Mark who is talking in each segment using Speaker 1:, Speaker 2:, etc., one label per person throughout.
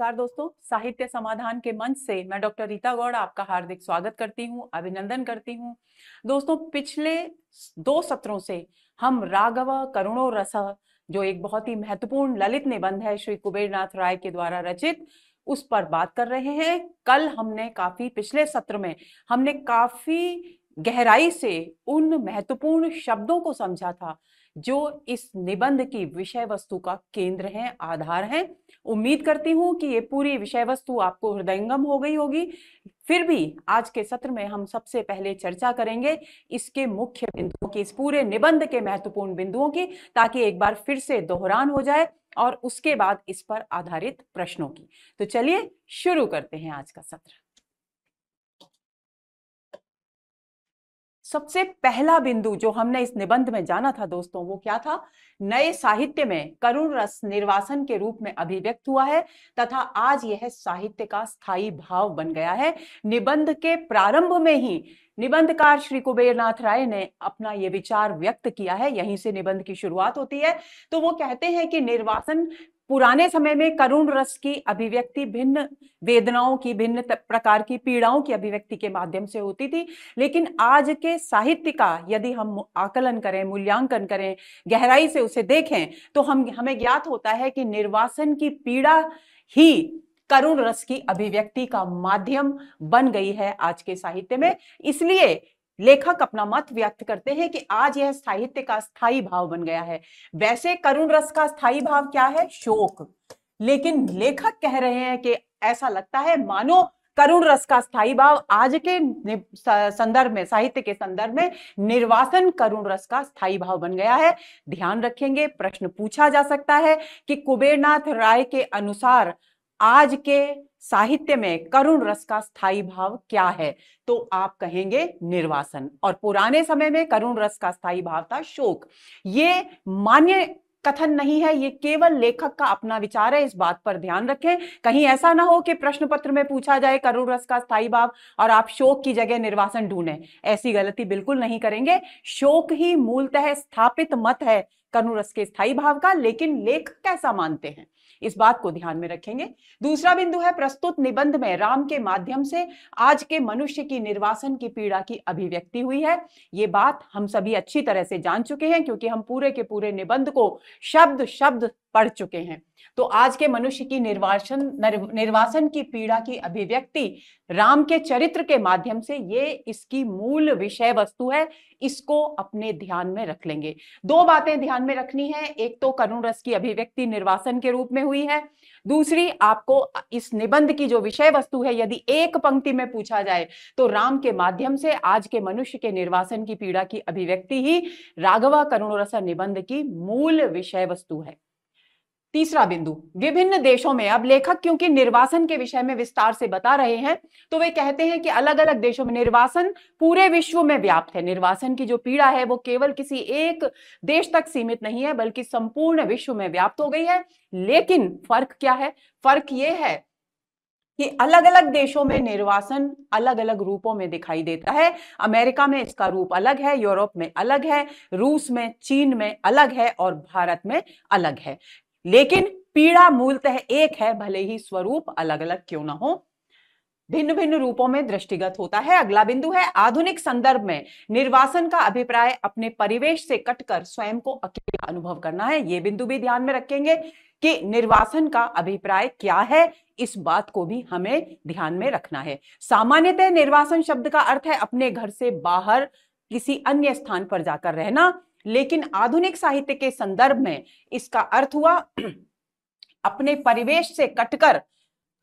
Speaker 1: नमस्कार दोस्तों साहित्य समाधान के मंच से मैं डॉक्टर रीता गौड़ आपका हार्दिक स्वागत करती हूं अभिनंदन करती हूं दोस्तों पिछले दो सत्रों से हम राघव करुणो रस जो एक बहुत ही महत्वपूर्ण ललित निबंध है श्री कुबेरनाथ राय के द्वारा रचित उस पर बात कर रहे हैं कल हमने काफी पिछले सत्र में हमने काफी गहराई से उन महत्वपूर्ण शब्दों को समझा था जो इस निबंध की विषय वस्तु का केंद्र है आधार है उम्मीद करती हूं कि ये पूरी विषय वस्तु आपको हृदयंगम हो गई होगी फिर भी आज के सत्र में हम सबसे पहले चर्चा करेंगे इसके मुख्य बिंदुओं की इस पूरे निबंध के महत्वपूर्ण बिंदुओं की ताकि एक बार फिर से दोहरान हो जाए और उसके बाद इस पर आधारित प्रश्नों की तो चलिए शुरू करते हैं आज का सत्र सबसे पहला बिंदु जो हमने इस निबंध में जाना था दोस्तों वो क्या था नए साहित्य में करुण रस निर्वासन के रूप में अभिव्यक्त हुआ है तथा आज यह साहित्य का स्थायी भाव बन गया है निबंध के प्रारंभ में ही निबंधकार श्री कुबेरनाथ राय ने अपना ये विचार व्यक्त किया है यहीं से निबंध की शुरुआत होती है तो वो कहते हैं कि निर्वासन पुराने समय में करुण रस की अभिव्यक्ति भिन्न वेदनाओं की भिन्न प्रकार की पीड़ाओं की अभिव्यक्ति के माध्यम से होती थी लेकिन आज के साहित्य का यदि हम आकलन करें मूल्यांकन करें गहराई से उसे देखें तो हम हमें ज्ञात होता है कि निर्वासन की पीड़ा ही करुण रस की अभिव्यक्ति का माध्यम बन गई है आज के साहित्य में इसलिए लेखक अपना मत व्यक्त करते हैं कि आज यह साहित्य का स्थायी भाव बन गया है वैसे करुण रस का स्थायी भाव क्या है शोक लेकिन लेखक कह रहे हैं कि ऐसा लगता है मानो करुण रस का स्थायी भाव आज के संदर्भ में साहित्य के संदर्भ में निर्वासन करुण रस का स्थायी भाव बन गया है ध्यान रखेंगे प्रश्न पूछा जा सकता है कि कुबेरनाथ राय के अनुसार आज के साहित्य में करुण रस का स्थायी भाव क्या है तो आप कहेंगे निर्वासन और पुराने समय में करुण रस का स्थाई भाव था शोक ये मान्य कथन नहीं है ये केवल लेखक का अपना विचार है इस बात पर ध्यान रखें कहीं ऐसा ना हो कि प्रश्न पत्र में पूछा जाए करुण रस का स्थायी भाव और आप शोक की जगह निर्वासन ढूंढें ऐसी गलती बिल्कुल नहीं करेंगे शोक ही मूलतः स्थापित मत है कनुरस के स्थायी भाव का लेकिन लेख कैसा मानते हैं इस बात को ध्यान में रखेंगे दूसरा बिंदु है प्रस्तुत निबंध में राम के माध्यम से आज के मनुष्य की निर्वासन की पीड़ा की अभिव्यक्ति हुई है ये बात हम सभी अच्छी तरह से जान चुके हैं क्योंकि हम पूरे के पूरे निबंध को शब्द शब्द पढ़ चुके हैं तो आज के मनुष्य की निर्वासन निर्वासन की पीड़ा की अभिव्यक्ति राम के चरित्र के माध्यम से ये इसकी मूल विषय वस्तु है इसको अपने ध्यान में रख लेंगे दो बातें ध्यान में रखनी है एक तो करुण रस की अभिव्यक्ति निर्वासन के रूप में हुई है दूसरी आपको इस निबंध की जो विषय वस्तु है यदि एक पंक्ति में पूछा जाए तो राम के माध्यम से आज के मनुष्य के निर्वासन की पीड़ा की अभिव्यक्ति ही राघवा करुण रस निबंध की मूल विषय वस्तु है तीसरा बिंदु विभिन्न देशों में अब लेखक क्योंकि निर्वासन के विषय में विस्तार से बता रहे हैं तो वे कहते हैं कि अलग अलग देशों में निर्वासन पूरे विश्व में व्याप्त है निर्वासन की जो पीड़ा है वो केवल किसी एक देश तक सीमित नहीं है बल्कि संपूर्ण विश्व में व्याप्त हो गई है लेकिन फर्क क्या है फर्क ये है कि अलग अलग देशों में निर्वासन अलग अलग रूपों में दिखाई देता है अमेरिका में इसका रूप अलग है यूरोप में अलग है रूस में चीन में अलग है और भारत में अलग है लेकिन पीड़ा मूलतः एक है भले ही स्वरूप अलग अलग क्यों ना हो भिन्न भिन्न रूपों में दृष्टिगत होता है अगला बिंदु है आधुनिक संदर्भ में निर्वासन का अभिप्राय अपने परिवेश से कटकर स्वयं को अकेला अनुभव करना है ये बिंदु भी ध्यान में रखेंगे कि निर्वासन का अभिप्राय क्या है इस बात को भी हमें ध्यान में रखना है सामान्यतः निर्वासन शब्द का अर्थ है अपने घर से बाहर किसी अन्य स्थान पर जाकर रहना लेकिन आधुनिक साहित्य के संदर्भ में इसका अर्थ हुआ अपने परिवेश से कटकर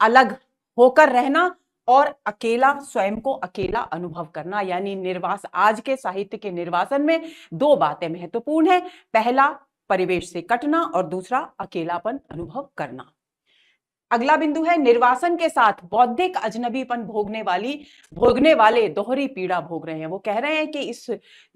Speaker 1: अलग होकर रहना और अकेला स्वयं को अकेला अनुभव करना यानी निर्वास आज के साहित्य के निर्वासन में दो बातें महत्वपूर्ण है पहला परिवेश से कटना और दूसरा अकेलापन अनुभव करना अगला बिंदु है निर्वासन के साथ बौद्धिक अजनबीपन भोगने वाली भोगने वाले दोहरी पीड़ा भोग रहे हैं वो कह रहे हैं कि इस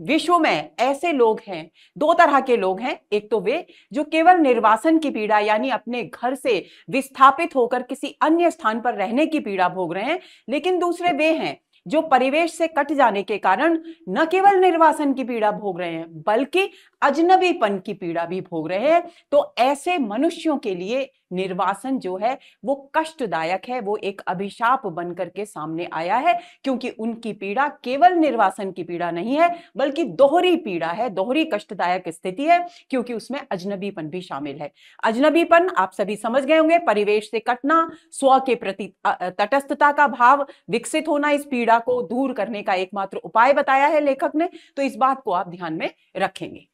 Speaker 1: विश्व में ऐसे लोग हैं दो तरह के लोग हैं एक तो वे जो केवल निर्वासन की पीड़ा यानी अपने घर से विस्थापित होकर किसी अन्य स्थान पर रहने की पीड़ा भोग रहे हैं लेकिन दूसरे वे हैं जो परिवेश से कट जाने के कारण न केवल निर्वासन की पीड़ा भोग रहे हैं बल्कि अजनबीपन की पीड़ा भी भोग रहे हैं तो ऐसे मनुष्यों के लिए निर्वासन जो है वो कष्टदायक है वो एक अभिशाप बन करके सामने आया है क्योंकि उनकी पीड़ा केवल निर्वासन की पीड़ा नहीं है बल्कि दोहरी पीड़ा है दोहरी कष्टदायक स्थिति है क्योंकि उसमें अजनबीपन भी शामिल है अजनबीपन आप सभी समझ गए होंगे परिवेश से कटना स्व के प्रति तटस्थता का भाव विकसित होना इस पीड़ा को दूर करने का एकमात्र उपाय बताया है लेखक ने तो इस बात को आप ध्यान में रखेंगे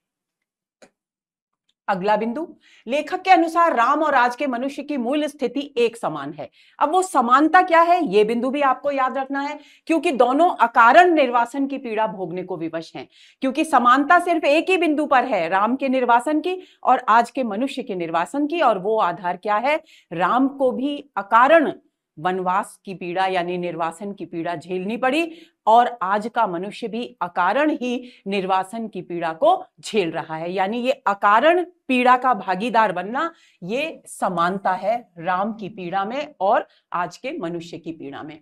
Speaker 1: अगला बिंदु लेखक के अनुसार राम और आज के मनुष्य की मूल स्थिति एक समान है अब वो समानता क्या है ये बिंदु भी आपको याद रखना है क्योंकि दोनों अकारण निर्वासन की पीड़ा भोगने को विवश हैं क्योंकि समानता सिर्फ एक ही बिंदु पर है राम के निर्वासन की और आज के मनुष्य के निर्वासन की और वो आधार क्या है राम को भी अकारण वनवास की पीड़ा यानी निर्वासन की पीड़ा झेलनी पड़ी और आज का मनुष्य भी अकारण ही निर्वासन की पीड़ा को झेल रहा है यानी ये अकारण पीड़ा का भागीदार बनना ये समानता है राम की पीड़ा में और आज के मनुष्य की पीड़ा में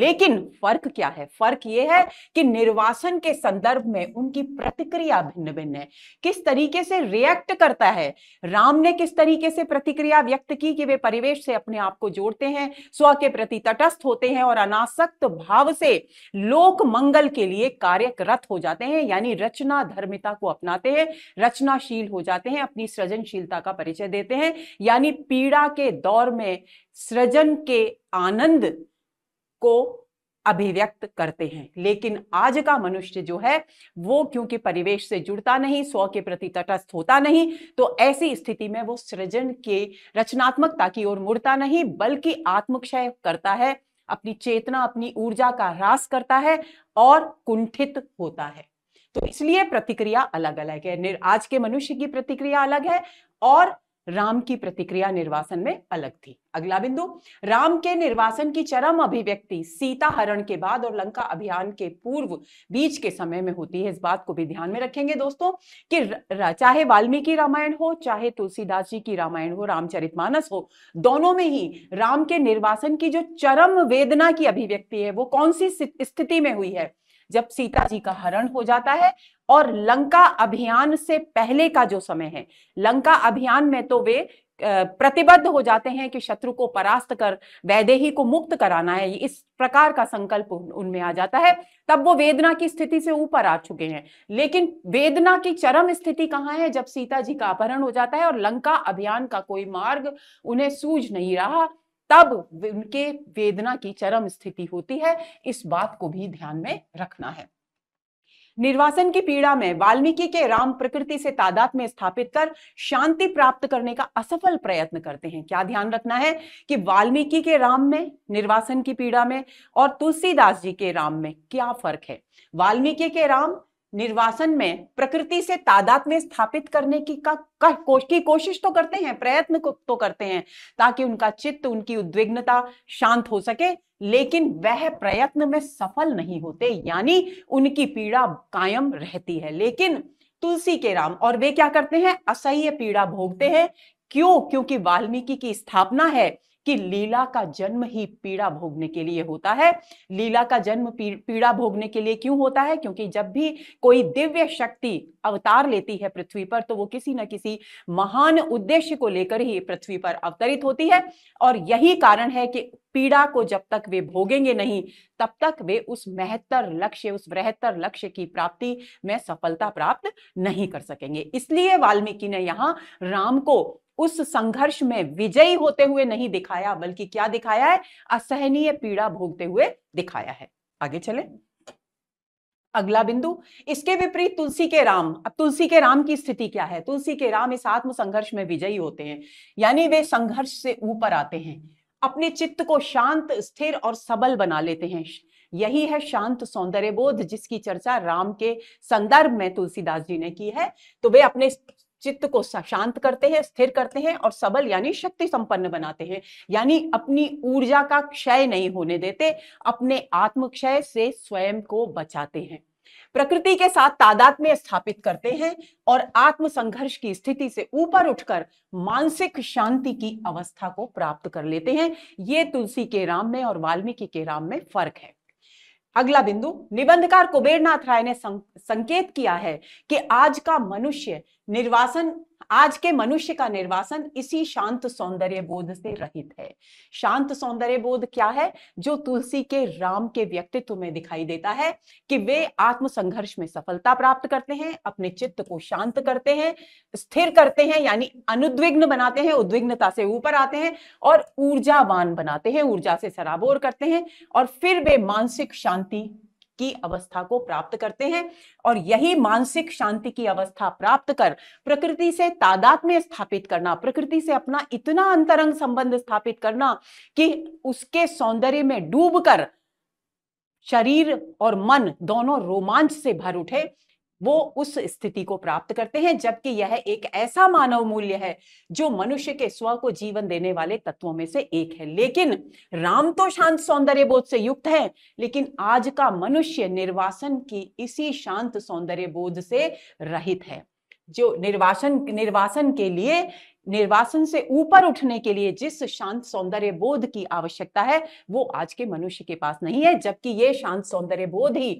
Speaker 1: लेकिन फर्क क्या है फर्क ये है कि निर्वासन के संदर्भ में उनकी प्रतिक्रिया भिन्न भिन्न है किस तरीके से रिएक्ट करता है राम ने किस तरीके से प्रतिक्रिया व्यक्त की कि वे परिवेश से अपने आप को जोड़ते हैं स्व के प्रति तटस्थ होते हैं और अनासक्त भाव से लोग लोक मंगल के लिए कार्यरत हो जाते हैं यानी रचना धर्मिता को अपनाते हैं रचनाशील हो जाते हैं अपनी सृजनशीलता का परिचय देते हैं यानी पीड़ा के दौर में सृजन के आनंद को अभिव्यक्त करते हैं लेकिन आज का मनुष्य जो है वो क्योंकि परिवेश से जुड़ता नहीं स्व के प्रति तटस्थ होता नहीं तो ऐसी स्थिति में वो सृजन के रचनात्मकता की ओर मुड़ता नहीं बल्कि आत्मक्षय करता है अपनी चेतना अपनी ऊर्जा का ह्रास करता है और कुंठित होता है तो इसलिए प्रतिक्रिया अलग अलग है आज के मनुष्य की प्रतिक्रिया अलग है और राम की प्रतिक्रिया निर्वासन में अलग थी अगला बिंदु राम के निर्वासन की चरम अभिव्यक्ति सीता हरण के बाद और लंका अभियान के पूर्व बीच के समय में होती है इस बात को भी ध्यान में रखेंगे दोस्तों कि चाहे वाल्मीकि रामायण हो चाहे तुलसीदास जी की रामायण हो रामचरितमानस हो दोनों में ही राम के निर्वासन की जो चरम वेदना की अभिव्यक्ति है वो कौन सी स्थिति में हुई है जब सीता जी का हरण हो जाता है और लंका अभियान से पहले का जो समय है लंका अभियान में तो वे प्रतिबद्ध हो जाते हैं कि शत्रु को परास्त कर वैदेही को मुक्त कराना है इस प्रकार का संकल्प उनमें आ जाता है तब वो वेदना की स्थिति से ऊपर आ चुके हैं लेकिन वेदना की चरम स्थिति कहाँ है जब सीता जी का अपहरण हो जाता है और लंका अभियान का कोई मार्ग उन्हें सूझ नहीं रहा तब उनके वेदना की चरम स्थिति होती है इस बात को भी ध्यान में रखना है निर्वासन की पीड़ा में वाल्मीकि के राम प्रकृति से तादात में स्थापित कर शांति प्राप्त करने का असफल प्रयत्न करते हैं क्या ध्यान रखना है कि वाल्मीकि के राम में निर्वासन की पीड़ा में और तुलसीदास जी के राम में क्या फर्क है वाल्मीकि के राम निर्वासन में प्रकृति से तादाद में स्थापित करने की का, का कोश, की कोशिश तो करते हैं प्रयत्न तो करते हैं ताकि उनका चित्त उनकी उद्विग्नता शांत हो सके लेकिन वह प्रयत्न में सफल नहीं होते यानी उनकी पीड़ा कायम रहती है लेकिन तुलसी के राम और वे क्या करते हैं असह्य पीड़ा भोगते हैं क्यों क्योंकि वाल्मीकि की स्थापना है कि लीला का जन्म ही पीड़ा भोगने के लिए होता है लीला का जन्म पीड़ा भोगने के लिए क्यों होता है क्योंकि जब भी कोई दिव्य शक्ति अवतार लेती है पृथ्वी पर तो वो किसी न किसी महान उद्देश्य को लेकर ही पृथ्वी पर अवतरित होती है और यही कारण है कि पीड़ा को जब तक वे भोगेंगे नहीं तब तक वे उस महत्तर लक्ष्य उस बृहत्तर लक्ष्य की प्राप्ति में सफलता प्राप्त नहीं कर सकेंगे इसलिए वाल्मीकि ने यहां राम को उस संघर्ष में विजयी होते हुए नहीं दिखाया बल्कि क्या दिखाया है असहनीय पीड़ा भोगते हुए दिखाया है आगे चले अगला बिंदु इसके विपरीत तुलसी के राम अब तुलसी के राम की स्थिति क्या है तुलसी के राम इस आत्म संघर्ष में विजयी होते हैं यानी वे संघर्ष से ऊपर आते हैं अपने चित्त को शांत स्थिर और सबल बना लेते हैं यही है शांत सौंदर्य बोध जिसकी चर्चा राम के संदर्भ में तुलसीदास जी ने की है तो वे अपने चित्त को शांत करते हैं स्थिर करते हैं और सबल यानी शक्ति संपन्न बनाते हैं यानी अपनी ऊर्जा का क्षय नहीं होने देते अपने आत्म क्षय से स्वयं को बचाते हैं प्रकृति के साथ तादाद में स्थापित करते हैं और आत्म संघर्ष की स्थिति से ऊपर उठकर मानसिक शांति की अवस्था को प्राप्त कर लेते हैं ये तुलसी के राम में और वाल्मीकि के राम में फर्क है अगला बिंदु निबंधकार कुबेरनाथ राय ने संकेत किया है कि आज का मनुष्य निर्वासन आज के मनुष्य का निर्वासन इसी शांत सौंदर्य बोध से रहित है शांत सौंदर्य बोध क्या है जो तुलसी के राम के व्यक्तित्व में दिखाई देता है कि वे आत्म संघर्ष में सफलता प्राप्त करते हैं अपने चित्त को शांत करते हैं स्थिर करते हैं यानी अनुद्विग्न बनाते हैं उद्विग्नता से ऊपर आते हैं और ऊर्जावान बनाते हैं ऊर्जा से सराबोर करते हैं और फिर वे मानसिक शांति की अवस्था को प्राप्त करते हैं और यही मानसिक शांति की अवस्था प्राप्त कर प्रकृति से तादात में स्थापित करना प्रकृति से अपना इतना अंतरंग संबंध स्थापित करना कि उसके सौंदर्य में डूबकर शरीर और मन दोनों रोमांच से भर उठे वो उस स्थिति को प्राप्त करते हैं जबकि यह एक ऐसा मानव मूल्य है जो मनुष्य के स्व को जीवन देने वाले तत्वों में से एक है लेकिन राम तो शांत सौंदर्य बोध से युक्त है लेकिन आज का मनुष्य निर्वासन की इसी शांत सौंदर्य बोध से रहित है जो निर्वासन निर्वासन के लिए निर्वासन से ऊपर उठने के लिए जिस शांत सौंदर्य बोध की आवश्यकता है वो आज के मनुष्य के पास नहीं है जबकि ये शांत सौंदर्य बोध ही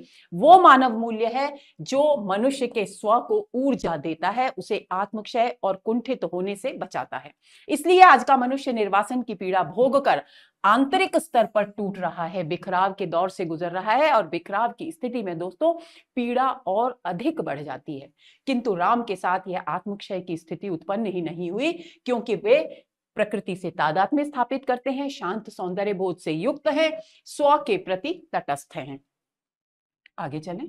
Speaker 1: वो मानव मूल्य है जो मनुष्य के स्व को ऊर्जा देता है उसे आत्मक्षय और कुंठित होने से बचाता है इसलिए आज का मनुष्य निर्वासन की पीड़ा भोग कर आंतरिक स्तर पर टूट रहा है बिखराव के दौर से गुजर रहा है और बिखराव की स्थिति में दोस्तों पीड़ा और अधिक बढ़ जाती है किंतु राम के साथ यह आत्मक्षय की स्थिति उत्पन्न ही नहीं हुई क्योंकि वे प्रकृति से तादात में स्थापित करते हैं शांत सौंदर्य बोध से युक्त है स्व के प्रति तटस्थ हैं आगे चलें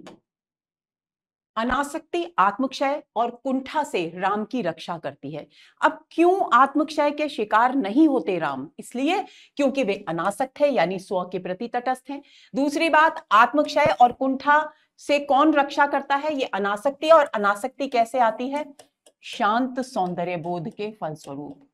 Speaker 1: अनासक्ति आत्मक्षय और कुंठा से राम की रक्षा करती है अब क्यों आत्मक्षय के शिकार नहीं होते राम इसलिए क्योंकि वे अनासक्त है यानी स्व के प्रति तटस्थ हैं दूसरी बात आत्मक्षय और कुंठा से कौन रक्षा करता है ये अनासक्ति और अनासक्ति कैसे आती है शांत सौंदर्य बोध के फलस्वरूप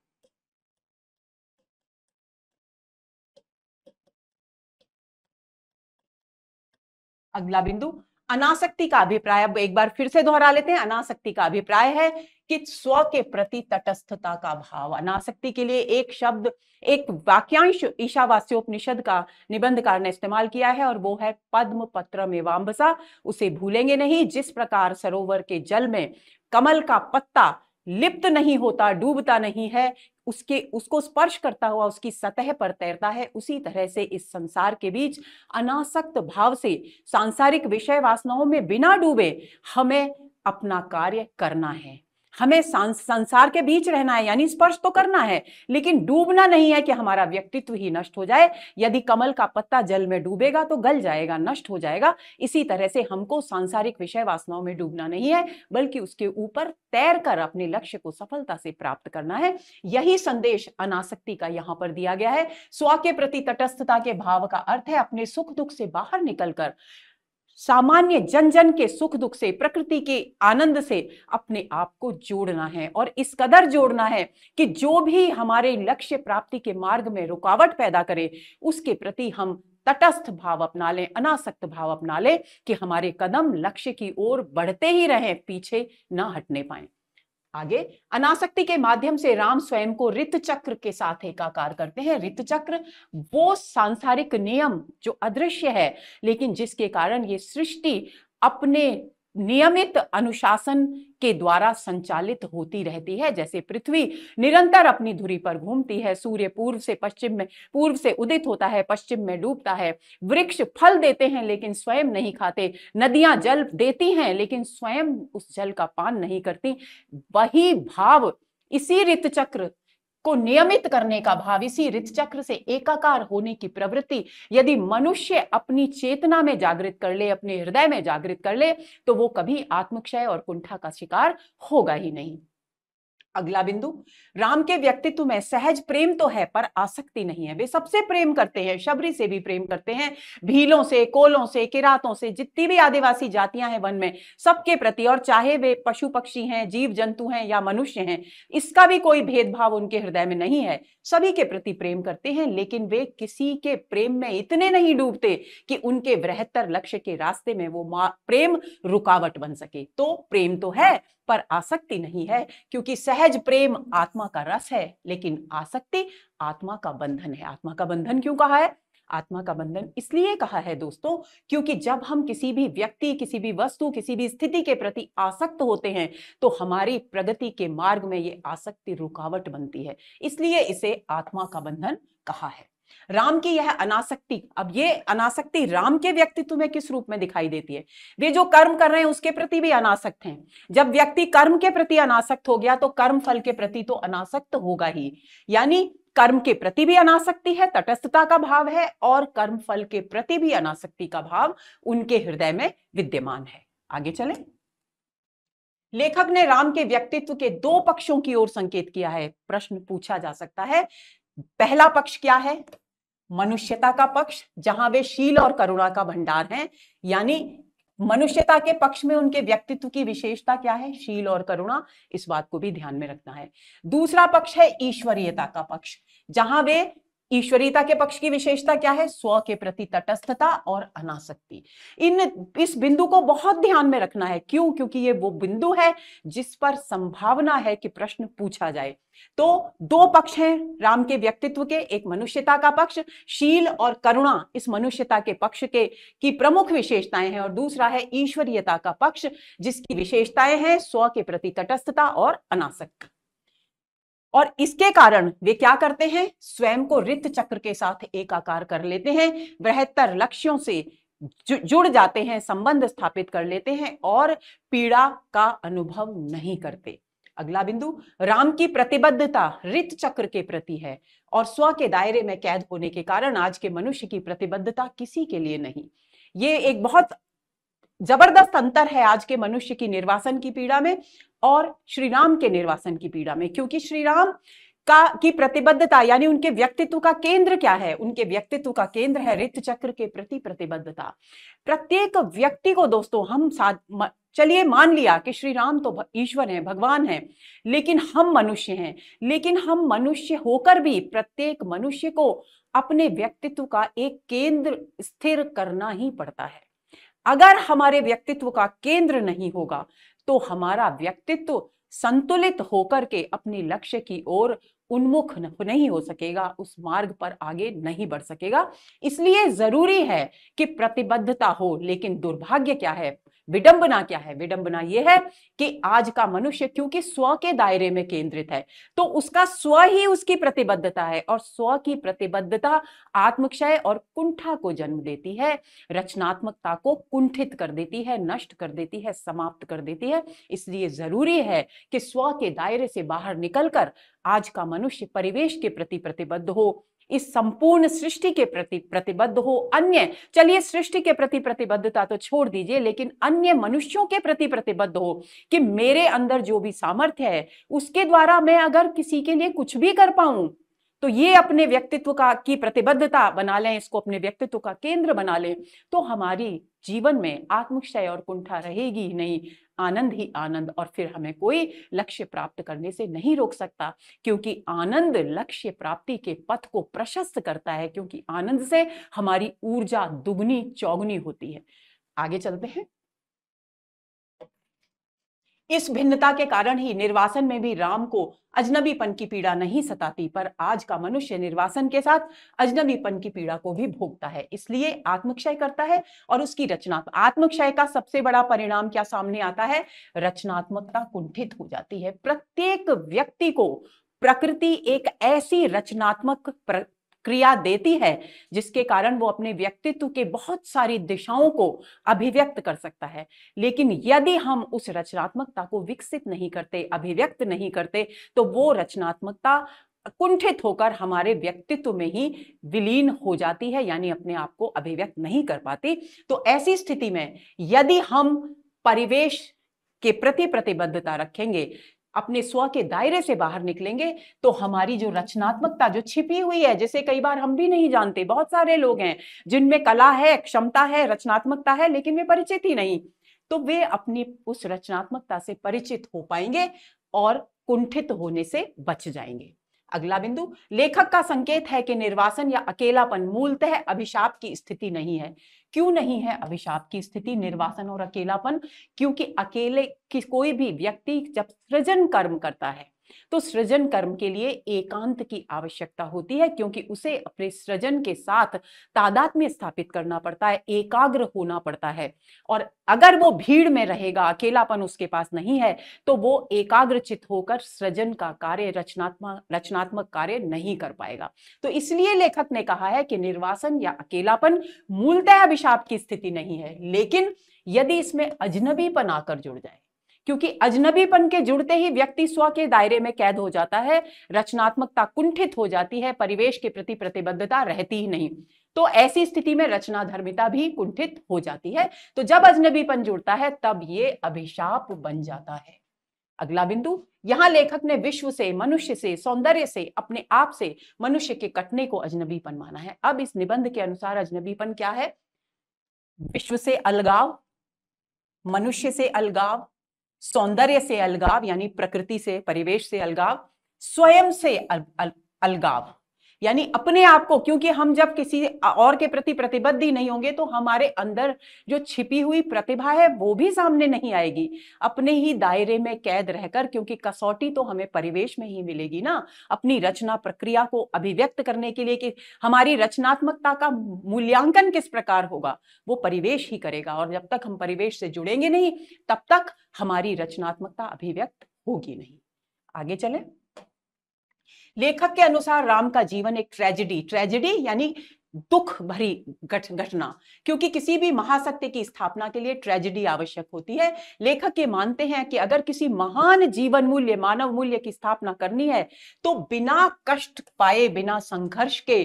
Speaker 1: अगला बिंदु अनासक्ति का अभिप्राय अब एक बार फिर से दोहरा लेते हैं अनासक्ति का अभिप्राय है कि स्व के प्रति तटस्थता का भाव अनासक्ति के लिए एक शब्द एक वाक्यांश ईशावास्योपनिषद का निबंधकार ने इस्तेमाल किया है और वो है पद्म पत्र मेवाम्बसा उसे भूलेंगे नहीं जिस प्रकार सरोवर के जल में कमल का पत्ता लिप्त नहीं होता डूबता नहीं है उसके उसको स्पर्श करता हुआ उसकी सतह पर तैरता है उसी तरह से इस संसार के बीच अनासक्त भाव से सांसारिक विषय वासनाओं में बिना डूबे हमें अपना कार्य करना है हमें संसार के बीच रहना है यानी स्पर्श तो करना है लेकिन डूबना नहीं है कि हमारा व्यक्तित्व ही नष्ट हो जाए यदि कमल का पत्ता जल में डूबेगा तो गल जाएगा नष्ट हो जाएगा इसी तरह से हमको सांसारिक विषय वासनाओं में डूबना नहीं है बल्कि उसके ऊपर तैर कर अपने लक्ष्य को सफलता से प्राप्त करना है यही संदेश अनासक्ति का यहां पर दिया गया है स्व के प्रति तटस्थता के भाव का अर्थ है अपने सुख दुख से बाहर निकलकर सामान्य जन जन के सुख दुख से प्रकृति के आनंद से अपने आप को जोड़ना है और इस कदर जोड़ना है कि जो भी हमारे लक्ष्य प्राप्ति के मार्ग में रुकावट पैदा करे उसके प्रति हम तटस्थ भाव अपना लें अनासक्त भाव अपना लें कि हमारे कदम लक्ष्य की ओर बढ़ते ही रहें पीछे ना हटने पाए आगे अनासक्ति के माध्यम से राम स्वयं को रित चक्र के साथ एकाकार करते हैं रित चक्र वो सांसारिक नियम जो अदृश्य है लेकिन जिसके कारण ये सृष्टि अपने नियमित अनुशासन के द्वारा संचालित होती रहती है जैसे पृथ्वी निरंतर अपनी धुरी पर घूमती है सूर्य पूर्व से पश्चिम में पूर्व से उदित होता है पश्चिम में डूबता है वृक्ष फल देते हैं लेकिन स्वयं नहीं खाते नदियां जल देती हैं लेकिन स्वयं उस जल का पान नहीं करती वही भाव इसी ऋतचक्र को नियमित करने का भाव इसी ऋत चक्र से एकाकार होने की प्रवृत्ति यदि मनुष्य अपनी चेतना में जागृत कर ले अपने हृदय में जागृत कर ले तो वो कभी आत्मक्षय और कुंठा का शिकार होगा ही नहीं अगला बिंदु राम के व्यक्तित्व में सहज प्रेम तो है पर आसक्ति नहीं है वे सबसे प्रेम करते हैं शबरी से भी प्रेम करते हैं भीलों से कोलों से किरातों से जितनी भी आदिवासी जातियां हैं वन में सबके प्रति और चाहे वे पशु पक्षी हैं जीव जंतु हैं या मनुष्य हैं इसका भी कोई भेदभाव उनके हृदय में नहीं है सभी के प्रति प्रेम करते हैं लेकिन वे किसी के प्रेम में इतने नहीं डूबते कि उनके बृहत्तर लक्ष्य के रास्ते में वो प्रेम रुकावट बन सके तो प्रेम तो है पर आसक्ति नहीं है क्योंकि सहज प्रेम आत्मा का रस है लेकिन आसक्ति आत्मा का बंधन है आत्मा का बंधन क्यों कहा है आत्मा का बंधन इसलिए कहा है दोस्तों क्योंकि जब हम किसी भी व्यक्ति किसी भी वस्तु किसी भी स्थिति के प्रति आसक्त होते हैं तो हमारी प्रगति के मार्ग में ये आसक्ति रुकावट बनती है इसलिए इसे आत्मा का बंधन कहा है राम की यह अनासक्ति अब ये अनासक्ति राम के व्यक्तित्व में किस रूप में दिखाई देती है वे जो कर्म कर रहे हैं उसके प्रति भी अनासक्त हैं जब व्यक्ति कर्म के प्रति अनासक्त हो गया तो कर्म फल के प्रति तो अनासक्त होगा ही यानी कर्म के प्रति भी अनासक्ति है तटस्थता का भाव है और कर्म फल के प्रति भी अनासक्ति का भाव उनके हृदय में विद्यमान है आगे चले लेखक ने राम के व्यक्तित्व के दो पक्षों की ओर संकेत किया है प्रश्न पूछा जा सकता है पहला पक्ष क्या है मनुष्यता का पक्ष जहां वे शील और करुणा का भंडार हैं यानी मनुष्यता के पक्ष में उनके व्यक्तित्व की विशेषता क्या है शील और करुणा इस बात को भी ध्यान में रखना है दूसरा पक्ष है ईश्वरीयता का पक्ष जहां वे ईश्वरीयता के पक्ष की विशेषता क्या है स्व के प्रति तटस्थता और अनासक्ति इन इस बिंदु को बहुत ध्यान में रखना है क्यों क्योंकि ये वो बिंदु है जिस पर संभावना है कि प्रश्न पूछा जाए तो दो पक्ष हैं राम के व्यक्तित्व के एक मनुष्यता का पक्ष शील और करुणा इस मनुष्यता के पक्ष के की प्रमुख विशेषताएं हैं और दूसरा है ईश्वरीयता का पक्ष जिसकी विशेषताएं हैं स्व के प्रति तटस्थता और अनासक्ति और इसके कारण वे क्या करते हैं स्वयं को रित चक्र के साथ एकाकार कर लेते हैं बृहत्तर लक्ष्यों से जुड़ जाते हैं संबंध स्थापित कर लेते हैं और पीड़ा का अनुभव नहीं करते अगला बिंदु राम की प्रतिबद्धता रित चक्र के प्रति है और स्व के दायरे में कैद होने के कारण आज के मनुष्य की प्रतिबद्धता किसी के लिए नहीं ये एक बहुत जबरदस्त अंतर है आज के मनुष्य की निर्वासन की पीड़ा में और श्री राम के निर्वासन की पीड़ा में क्योंकि श्री राम का की प्रतिबद्धता यानी उनके व्यक्तित्व का केंद्र क्या है उनके व्यक्तित्व का केंद्र है रित चक्र के प्रति प्रतिबद्धता प्रत्येक व्यक्ति को दोस्तों हम साथ चलिए मान लिया कि श्री राम तो ईश्वर हैं भगवान हैं लेकिन हम मनुष्य हैं लेकिन हम मनुष्य होकर भी प्रत्येक मनुष्य को अपने व्यक्तित्व का एक केंद्र स्थिर करना ही पड़ता है अगर हमारे व्यक्तित्व का केंद्र नहीं होगा तो हमारा व्यक्तित्व संतुलित होकर के अपने लक्ष्य की ओर उन्मुख नहीं हो सकेगा उस मार्ग पर आगे नहीं बढ़ सकेगा इसलिए जरूरी है कि प्रतिबद्धता हो लेकिन दुर्भाग्य क्या है विडंबना क्या है विडंबना यह है कि आज का मनुष्य क्योंकि स्व के दायरे में केंद्रित है तो उसका स्व ही उसकी प्रतिबद्धता है और स्व की प्रतिबद्धता आत्मक्षय और कुंठा को जन्म देती है रचनात्मकता को कुंठित कर देती है नष्ट कर देती है समाप्त कर देती है इसलिए जरूरी है कि स्व के दायरे से बाहर निकलकर आज का मनुष्य परिवेश के प्रति प्रतिबद्ध हो इस संपूर्ण सृष्टि के प्रति प्रतिबद्ध हो अन्य चलिए सृष्टि के प्रति प्रतिबद्धता तो छोड़ दीजिए लेकिन अन्य मनुष्यों के प्रति प्रतिबद्ध हो कि मेरे अंदर जो भी सामर्थ्य है उसके द्वारा मैं अगर किसी के लिए कुछ भी कर पाऊं तो ये अपने व्यक्तित्व का की प्रतिबद्धता बना लें इसको अपने व्यक्तित्व का केंद्र बना लें तो हमारी जीवन में आत्मक्षय और कुंठा रहेगी ही नहीं आनंद ही आनंद और फिर हमें कोई लक्ष्य प्राप्त करने से नहीं रोक सकता क्योंकि आनंद लक्ष्य प्राप्ति के पथ को प्रशस्त करता है क्योंकि आनंद से हमारी ऊर्जा दुगनी चौगनी होती है आगे चलते हैं इस भिन्नता के कारण ही निर्वासन में भी राम को अजनबीपन की पीड़ा नहीं सताती पर आज का मनुष्य निर्वासन के साथ अजनबीपन की पीड़ा को भी भोगता है इसलिए आत्मक्षय करता है और उसकी रचना आत्मक्षय का सबसे बड़ा परिणाम क्या सामने आता है रचनात्मकता कुंठित हो जाती है प्रत्येक व्यक्ति को प्रकृति एक ऐसी रचनात्मक क्रिया देती है जिसके कारण वो अपने व्यक्तित्व के बहुत सारी दिशाओं को अभिव्यक्त कर सकता है लेकिन यदि हम उस रचनात्मकता को विकसित नहीं करते अभिव्यक्त नहीं करते तो वो रचनात्मकता कुंठित होकर हमारे व्यक्तित्व में ही विलीन हो जाती है यानी अपने आप को अभिव्यक्त नहीं कर पाती तो ऐसी स्थिति में यदि हम परिवेश के प्रति प्रतिबद्धता रखेंगे अपने स्व के दायरे से बाहर निकलेंगे तो हमारी जो रचनात्मकता जो छिपी हुई है जिसे कई बार हम भी नहीं जानते बहुत सारे लोग हैं जिनमें कला है क्षमता है रचनात्मकता है लेकिन वे परिचित ही नहीं तो वे अपनी उस रचनात्मकता से परिचित हो पाएंगे और कुंठित होने से बच जाएंगे अगला बिंदु लेखक का संकेत है कि निर्वासन या अकेलापन मूलतः अभिशाप की स्थिति नहीं है क्यों नहीं है अभिशाप की स्थिति निर्वासन और अकेलापन क्योंकि अकेले की कोई भी व्यक्ति जब सृजन कर्म करता है तो सृजन कर्म के लिए एकांत की आवश्यकता होती है क्योंकि उसे अपने सृजन के साथ तादाद में स्थापित करना पड़ता है एकाग्र होना पड़ता है और अगर वो भीड़ में रहेगा अकेलापन उसके पास नहीं है तो वो एकाग्रचित होकर सृजन का कार्य रचनात्मक रचनात्मक कार्य नहीं कर पाएगा तो इसलिए लेखक ने कहा है कि निर्वासन या अकेलापन मूलतः अभिशाप की स्थिति नहीं है लेकिन यदि इसमें अजनबीपन आकर जुड़ जाए क्योंकि अजनबीपन के जुड़ते ही व्यक्ति स्व के दायरे में कैद हो जाता है रचनात्मकता कुंठित हो जाती है परिवेश के प्रति प्रतिबद्धता रहती ही नहीं तो ऐसी स्थिति में रचना धर्मिता भी कुंठित हो जाती है तो जब अजनबीपन जुड़ता है तब ये अभिशाप बन जाता है अगला बिंदु यहां लेखक ने विश्व से मनुष्य से सौंदर्य से अपने आप से मनुष्य के कटने को अजनबीपन माना है अब इस निबंध के अनुसार अजनबीपन क्या है विश्व से अलगाव मनुष्य से अलगाव सौंदर्य से अलगाव यानी प्रकृति से परिवेश से अलगाव स्वयं से अल, अल, अलगाव यानी अपने आप को क्योंकि हम जब किसी और के प्रति प्रतिबद्ध ही नहीं होंगे तो हमारे अंदर जो छिपी हुई प्रतिभा है वो भी सामने नहीं आएगी अपने ही दायरे में कैद रहकर क्योंकि कसौटी तो हमें परिवेश में ही मिलेगी ना अपनी रचना प्रक्रिया को अभिव्यक्त करने के लिए कि हमारी रचनात्मकता का मूल्यांकन किस प्रकार होगा वो परिवेश ही करेगा और जब तक हम परिवेश से जुड़ेंगे नहीं तब तक हमारी रचनात्मकता अभिव्यक्त होगी नहीं आगे चलें लेखक के अनुसार राम का जीवन एक ट्रेजिडी ट्रेजिडी यानी दुख भरी घटना क्योंकि किसी भी महासत्य की स्थापना के लिए ट्रेजिडी आवश्यक होती है लेखक ये मानते हैं कि अगर किसी महान जीवन मूल्य मानव मूल्य की स्थापना करनी है तो बिना कष्ट पाए बिना संघर्ष के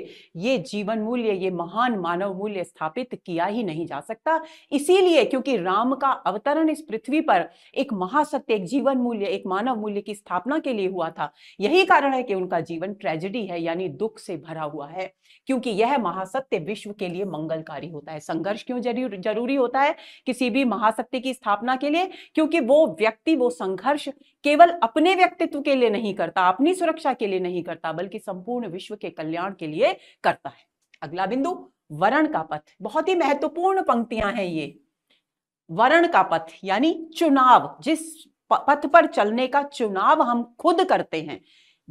Speaker 1: ये जीवन मूल्य ये महान मानव मूल्य स्थापित किया ही नहीं जा सकता इसीलिए क्योंकि राम का अवतरण इस पृथ्वी पर एक महासत्य एक जीवन मूल्य एक मानव मूल्य की स्थापना के लिए हुआ था यही कारण है कि उनका जीवन ट्रेजिडी है यानी दुख से भरा हुआ है क्योंकि यह महा महासत्य विश्व के लिए मंगलकारी होता है संघर्ष क्यों जरूरी होता है किसी भी महासत्य की स्थापना के लिए क्योंकि वो व्यक्ति वो संघर्ष केवल अपने व्यक्तित्व के लिए नहीं करता अपनी सुरक्षा के लिए नहीं करता बल्कि संपूर्ण विश्व के कल्याण के लिए करता है अगला बिंदु वरण का पथ बहुत ही महत्वपूर्ण पंक्तियां हैं ये वरण का पथ यानी चुनाव जिस पथ पर चलने का चुनाव हम खुद करते हैं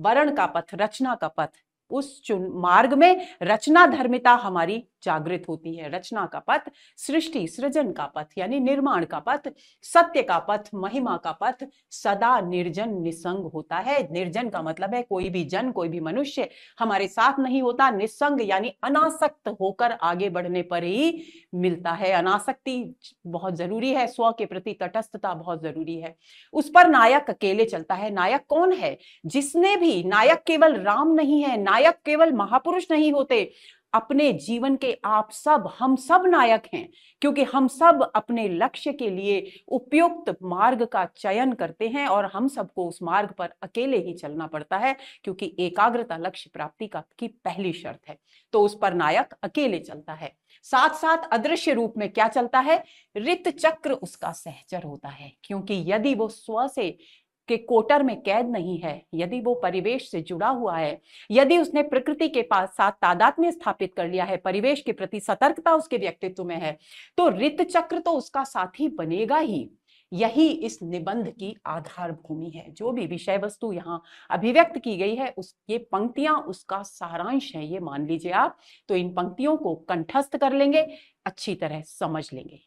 Speaker 1: वरण का पथ रचना का पथ उस चुन मार्ग में रचना धर्मिता हमारी जागृत होती है रचना का पथ सृष्टि सृजन का पथ यानी निर्माण का पथ सत्य का पथ महिमा का पथ सदा निर्जन निसंग होता है निर्जन का मतलब है कोई भी जन कोई भी मनुष्य हमारे साथ नहीं होता निसंग यानी अनासक्त होकर आगे बढ़ने पर ही मिलता है अनासक्ति बहुत जरूरी है स्व के प्रति तटस्थता बहुत जरूरी है उस पर नायक अकेले चलता है नायक कौन है जिसने भी नायक केवल राम नहीं है नायक केवल महापुरुष नहीं होते अपने जीवन के आप सब हम सब नायक हैं क्योंकि हम सब अपने लक्ष्य के लिए उपयुक्त मार्ग का चयन करते हैं और हम सबको उस मार्ग पर अकेले ही चलना पड़ता है क्योंकि एकाग्रता लक्ष्य प्राप्ति का की पहली शर्त है तो उस पर नायक अकेले चलता है साथ साथ अदृश्य रूप में क्या चलता है रित चक्र उसका सहचर होता है क्योंकि यदि वो स्व से के कोटर में कैद नहीं है यदि वो परिवेश से जुड़ा हुआ है यदि उसने प्रकृति के पास साथ तादाद में स्थापित कर लिया है परिवेश के प्रति सतर्कता उसके व्यक्तित्व में है तो रित चक्र तो उसका साथी बनेगा ही यही इस निबंध की आधार भूमि है जो भी विषय वस्तु यहाँ अभिव्यक्त की गई है उस ये पंक्तियां उसका सारांश है ये मान लीजिए आप तो इन पंक्तियों को कंठस्थ कर लेंगे अच्छी तरह समझ लेंगे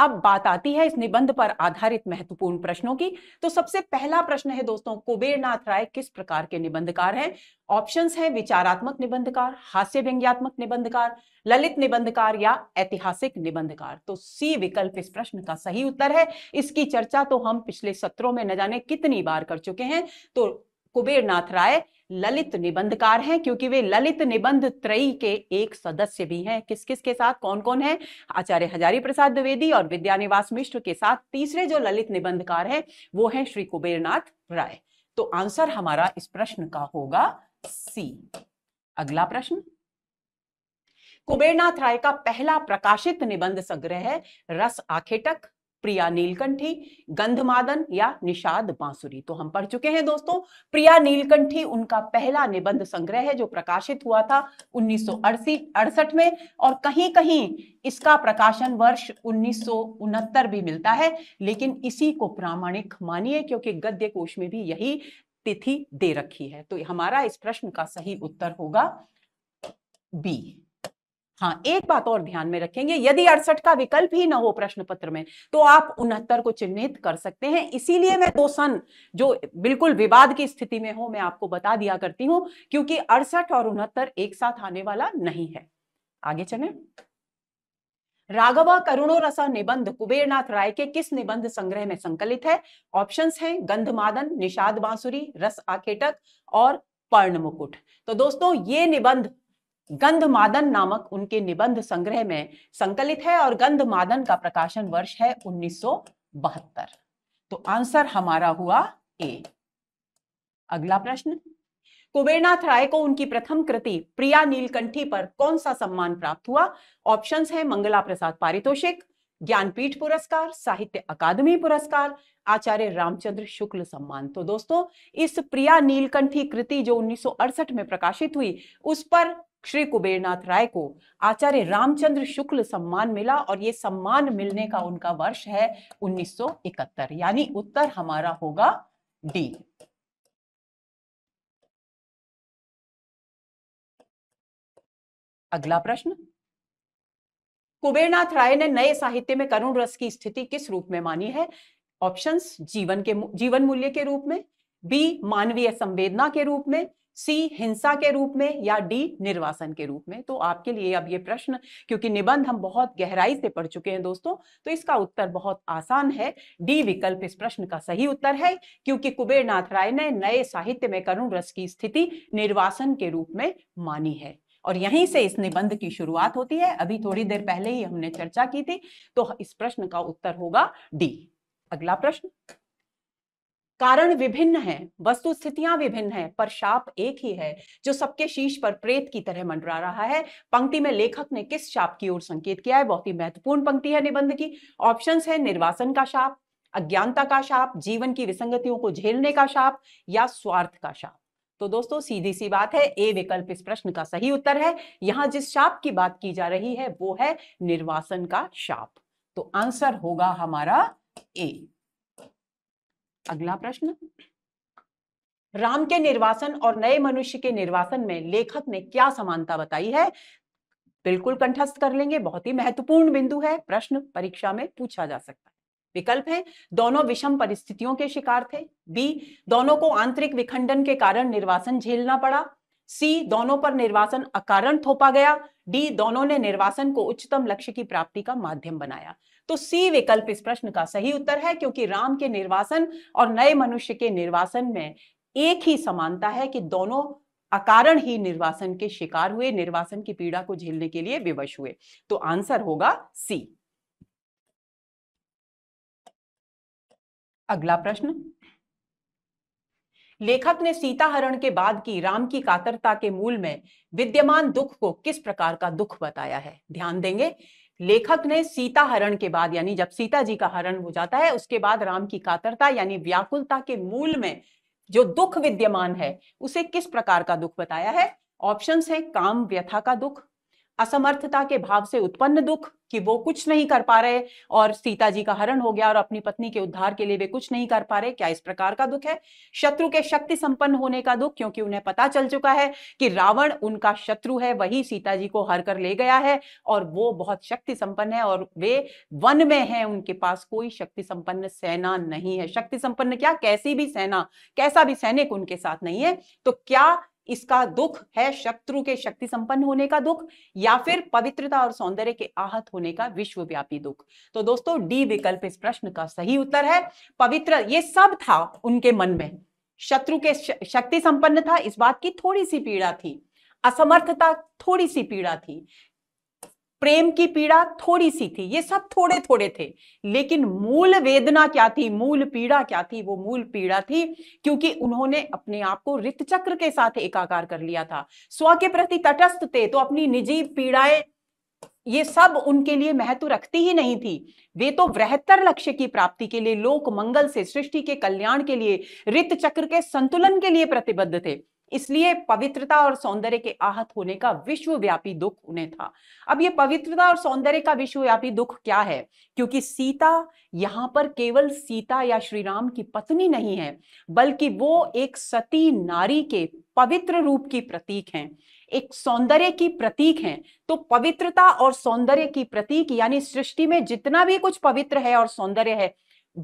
Speaker 1: अब बात आती है इस निबंध पर आधारित महत्वपूर्ण प्रश्नों की तो सबसे पहला प्रश्न है दोस्तों कुबेरनाथ राय किस प्रकार के निबंधकार हैं ऑप्शंस हैं विचारात्मक निबंधकार हास्य व्यंग्यात्मक निबंधकार ललित निबंधकार या ऐतिहासिक निबंधकार तो सी विकल्प इस प्रश्न का सही उत्तर है इसकी चर्चा तो हम पिछले सत्रों में न जाने कितनी बार कर चुके हैं तो कुबेरनाथ राय ललित निबंधकार हैं क्योंकि वे ललित निबंध त्रयी के एक सदस्य भी हैं किस किस के साथ कौन कौन है आचार्य हजारी प्रसाद द्विवेदी और विद्यानिवास मिश्र के साथ तीसरे जो ललित निबंधकार हैं वो हैं श्री कुबेरनाथ राय तो आंसर हमारा इस प्रश्न का होगा सी अगला प्रश्न कुबेरनाथ राय का पहला प्रकाशित निबंध संग्रह है रस आखेटक प्रिया नीलकंठी गंधमादन या निषाद बांसुरी तो हम पढ़ चुके हैं दोस्तों प्रिया नीलकंठी उनका पहला निबंध संग्रह है जो प्रकाशित हुआ था उन्नीस अड़सठ में और कहीं कहीं इसका प्रकाशन वर्ष उन्नीस भी मिलता है लेकिन इसी को प्रामाणिक मानिए क्योंकि गद्य कोश में भी यही तिथि दे रखी है तो हमारा इस प्रश्न का सही उत्तर होगा बी हाँ एक बात और ध्यान में रखेंगे यदि अड़सठ का विकल्प ही ना हो प्रश्न पत्र में तो आप उनहत्तर को चिन्हित कर सकते हैं इसीलिए मैं दो सन जो बिल्कुल विवाद की स्थिति में हो मैं आपको बता दिया करती हूं क्योंकि अड़सठ और उनहत्तर एक साथ आने वाला नहीं है आगे चले राघवा करुणो रसा निबंध कुबेरनाथ राय के किस निबंध संग्रह में संकलित है ऑप्शंस हैं गंधमादन निषाद बांसुरी रस आखेटक और पर्ण मुकुट तो दोस्तों ये निबंध गंधमादन नामक उनके निबंध संग्रह में संकलित है और गंधमादन का प्रकाशन वर्ष है उन्नीस तो आंसर हमारा हुआ ए अगला प्रश्न कुबेरनाथ राय को उनकी प्रथम कृति प्रिया नीलकंठी पर कौन सा सम्मान प्राप्त हुआ ऑप्शंस हैं मंगला प्रसाद पारितोषिक ज्ञानपीठ पुरस्कार साहित्य अकादमी पुरस्कार आचार्य रामचंद्र शुक्ल सम्मान तो दोस्तों इस प्रिया नीलकंठी कृति जो 1968 में प्रकाशित हुई उस पर श्री कुबेरनाथ राय को आचार्य रामचंद्र शुक्ल सम्मान मिला और ये सम्मान मिलने का उनका वर्ष है 1971 यानी उत्तर हमारा होगा डी अगला प्रश्न कुबेरनाथ राय ने नए साहित्य में करुण रस की स्थिति किस रूप में मानी है ऑप्शंस जीवन के जीवन मूल्य के रूप में बी मानवीय संवेदना के रूप में सी हिंसा के रूप में या डी निर्वासन के रूप में तो आपके लिए अब ये प्रश्न क्योंकि निबंध हम बहुत गहराई से पढ़ चुके हैं दोस्तों तो इसका उत्तर बहुत आसान है डी विकल्प इस प्रश्न का सही उत्तर है क्योंकि कुबेरनाथ राय ने नए साहित्य में करुण रस की स्थिति निर्वासन के रूप में मानी है और यहीं से इस निबंध की शुरुआत होती है अभी थोड़ी देर पहले ही हमने चर्चा की थी तो इस प्रश्न का उत्तर होगा डी अगला प्रश्न कारण विभिन्न है वस्तु स्थितियां विभिन्न है पर शाप एक ही है जो सबके शीश पर प्रेत की तरह मंडरा रहा है पंक्ति में लेखक ने किस शाप की ओर संकेत किया है बहुत ही महत्वपूर्ण पंक्ति है निबंध की ऑप्शन है निर्वासन का शाप अज्ञानता का शाप जीवन की विसंगतियों को झेलने का शाप या स्वार्थ का शाप तो दोस्तों सीधी सी बात है ए विकल्प इस प्रश्न का सही उत्तर है यहां जिस शाप की बात की जा रही है वो है निर्वासन का शाप तो आंसर होगा हमारा ए अगला प्रश्न राम के निर्वासन और नए मनुष्य के निर्वासन में लेखक ने क्या समानता बताई है बिल्कुल कंठस्थ कर लेंगे बहुत ही महत्वपूर्ण बिंदु है प्रश्न परीक्षा में पूछा जा सकता है विकल्प है दोनों विषम परिस्थितियों के शिकार थे बी दोनों को आंतरिक विखंडन के कारण निर्वासन झेलना पड़ा सी दोनों पर निर्वासन अकारण थोपा गया डी दोनों ने निर्वासन को उच्चतम लक्ष्य की प्राप्ति का माध्यम बनाया तो सी विकल्प इस प्रश्न का सही उत्तर है क्योंकि राम के निर्वासन और नए मनुष्य के निर्वासन में एक ही समानता है कि दोनों अकारण ही निर्वासन के शिकार हुए निर्वासन की पीड़ा को झेलने के लिए विवश हुए तो आंसर होगा सी अगला प्रश्न लेखक ने सीताहरण के बाद की राम की कातरता के मूल में विद्यमान दुख को किस प्रकार का दुख बताया है ध्यान देंगे लेखक ने सीता हरण के बाद यानी जब सीता जी का हरण हो जाता है उसके बाद राम की कातरता यानी व्याकुलता के मूल में जो दुख विद्यमान है उसे किस प्रकार का दुख बताया है ऑप्शंस हैं काम व्यथा का दुख असमर्थता के भाव से उत्पन्न दुख कि वो कुछ नहीं कर पा रहे और सीता जी का हरण हो गया और अपनी पत्नी के उद्धार के लिए वे कुछ नहीं कर पा रहे क्या इस प्रकार का दुख है शत्रु के शक्ति संपन्न होने का दुख क्योंकि उन्हें पता चल चुका है कि रावण उनका शत्रु है वही सीता जी को हर कर ले गया है और वो बहुत शक्ति संपन्न है और वे वन में है उनके पास कोई शक्ति संपन्न सेना नहीं है शक्ति संपन्न क्या कैसी भी सेना कैसा भी सैनिक उनके साथ नहीं है तो क्या इसका दुख है शत्रु के शक्ति संपन्न होने का दुख या फिर पवित्रता और सौंदर्य के आहत होने का विश्वव्यापी दुख तो दोस्तों डी विकल्प इस प्रश्न का सही उत्तर है पवित्र ये सब था उनके मन में शत्रु के शक्ति संपन्न था इस बात की थोड़ी सी पीड़ा थी असमर्थता थोड़ी सी पीड़ा थी प्रेम की पीड़ा थोड़ी सी थी ये सब थोड़े थोड़े थे लेकिन मूल वेदना क्या थी मूल पीड़ा क्या थी वो मूल पीड़ा थी क्योंकि उन्होंने अपने आप को रित चक्र के साथ एकाकार कर लिया था स्व के प्रति तटस्थ थे तो अपनी निजी पीड़ाएं ये सब उनके लिए महत्व रखती ही नहीं थी वे तो वृहत्तर लक्ष्य की प्राप्ति के लिए लोक मंगल से सृष्टि के कल्याण के लिए रित चक्र के संतुलन के लिए प्रतिबद्ध थे इसलिए पवित्रता और सौंदर्य के आहत होने का विश्वव्यापी दुख उन्हें था अब ये पवित्रता और सौंदर्य का विश्वव्यापी दुख क्या है क्योंकि सीता यहाँ पर केवल सीता या श्री राम की पत्नी नहीं है बल्कि वो एक सती नारी के पवित्र रूप की प्रतीक हैं एक सौंदर्य की प्रतीक हैं तो पवित्रता और सौंदर्य की प्रतीक यानी सृष्टि में जितना भी कुछ पवित्र है और सौंदर्य है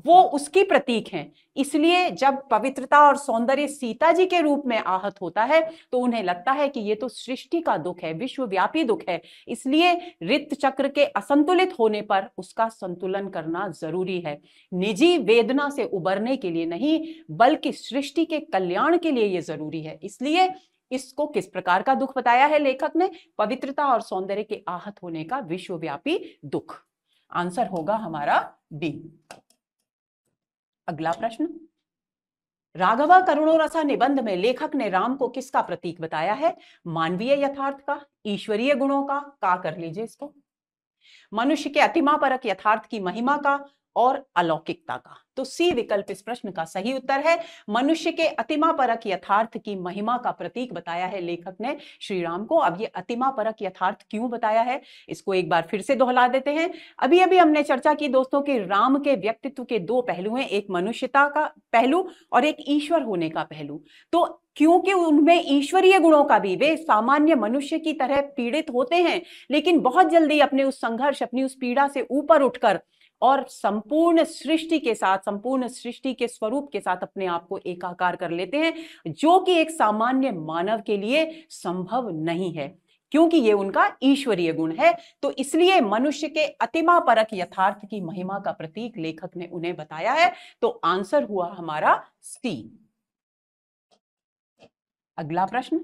Speaker 1: वो उसकी प्रतीक हैं इसलिए जब पवित्रता और सौंदर्य सीता जी के रूप में आहत होता है तो उन्हें लगता है कि ये तो सृष्टि का दुख है विश्वव्यापी दुख है इसलिए रित चक्र के असंतुलित होने पर उसका संतुलन करना जरूरी है निजी वेदना से उबरने के लिए नहीं बल्कि सृष्टि के कल्याण के लिए ये जरूरी है इसलिए इसको किस प्रकार का दुख बताया है लेखक ने पवित्रता और सौंदर्य के आहत होने का विश्वव्यापी दुख आंसर होगा हमारा बी अगला प्रश्न राघवा करुणो रसा निबंध में लेखक ने राम को किसका प्रतीक बताया है मानवीय यथार्थ का ईश्वरीय गुणों का का कर लीजिए इसको मनुष्य के अतिमा परक यथार्थ की महिमा का और अलौकिकता का तो सी विकल्प इस प्रश्न का सही उत्तर है मनुष्य के अतिमा परक यथार्थ की महिमा का प्रतीक बताया है लेखक ने श्री राम को अब ये अतिमा परक यथार्थ क्यों बताया है इसको एक बार फिर से दोहरा देते हैं अभी अभी हमने चर्चा की दोस्तों कि राम के व्यक्तित्व के दो पहलू हैं एक मनुष्यता का पहलू और एक ईश्वर होने का पहलू तो क्योंकि उनमें ईश्वरीय गुणों का भी वे सामान्य मनुष्य की तरह पीड़ित होते हैं लेकिन बहुत जल्दी अपने उस संघर्ष अपनी उस पीड़ा से ऊपर उठकर और संपूर्ण सृष्टि के साथ संपूर्ण सृष्टि के स्वरूप के साथ अपने आप को एकाकार कर लेते हैं जो कि एक सामान्य मानव के लिए संभव नहीं है क्योंकि ये उनका ईश्वरीय गुण है तो इसलिए मनुष्य के अतिमा परक यथार्थ की महिमा का प्रतीक लेखक ने उन्हें बताया है तो आंसर हुआ हमारा सी अगला प्रश्न